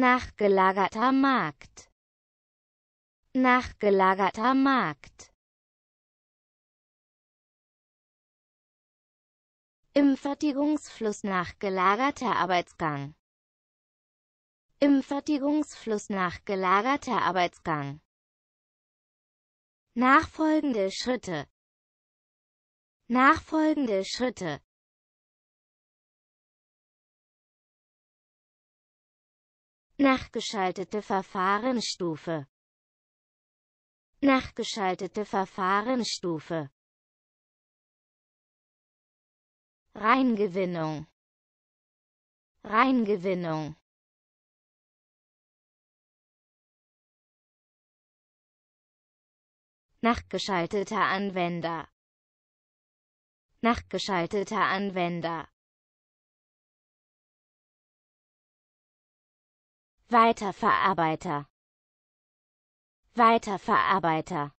nachgelagerter Markt nachgelagerter Markt im Fertigungsfluss nachgelagerter Arbeitsgang im Fertigungsfluss nachgelagerter Arbeitsgang nachfolgende Schritte nachfolgende Schritte Nachgeschaltete Verfahrensstufe. Nachgeschaltete Verfahrensstufe. Reingewinnung. Reingewinnung. Nachgeschalteter Anwender. Nachgeschalteter Anwender. Weiterverarbeiter Weiterverarbeiter